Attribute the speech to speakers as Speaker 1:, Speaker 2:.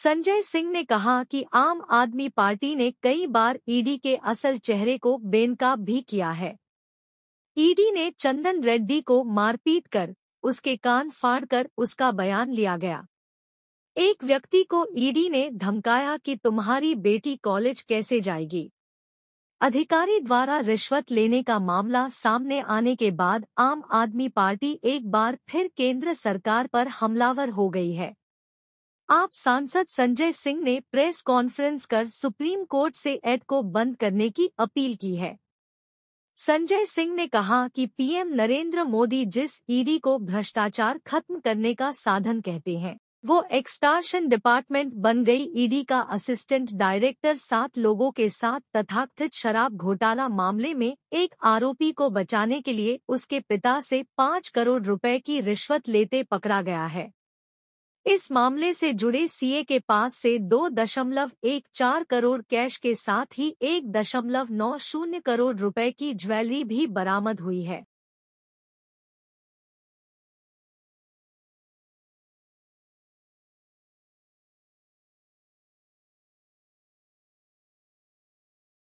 Speaker 1: संजय सिंह ने कहा कि आम आदमी पार्टी ने कई बार ईडी के असल चेहरे को बेनकाब भी किया है ईडी ने चंदन रेड्डी को मारपीट कर उसके कान फाड़कर उसका बयान लिया गया एक व्यक्ति को ईडी ने धमकाया कि तुम्हारी बेटी कॉलेज कैसे जाएगी अधिकारी द्वारा रिश्वत लेने का मामला सामने आने के बाद आम आदमी पार्टी एक बार फिर केंद्र सरकार पर हमलावर हो गई है आप सांसद संजय सिंह ने प्रेस कॉन्फ्रेंस कर सुप्रीम कोर्ट से एड को बंद करने की अपील की है संजय सिंह ने कहा कि पीएम नरेंद्र मोदी जिस ईडी को भ्रष्टाचार खत्म करने का साधन कहते हैं वो एक्सटार्शन डिपार्टमेंट बन गई ईडी का असिस्टेंट डायरेक्टर सात लोगों के साथ तथाकथित शराब घोटाला मामले में एक आरोपी को बचाने के लिए उसके पिता से पाँच करोड़ रुपए की रिश्वत लेते पकड़ा गया है इस मामले से जुड़े सीए के पास से दो दशमलव एक चार करोड़ कैश के साथ ही एक दशमलव नौ शून्य करोड़ रुपए की ज्वेलरी भी बरामद हुई है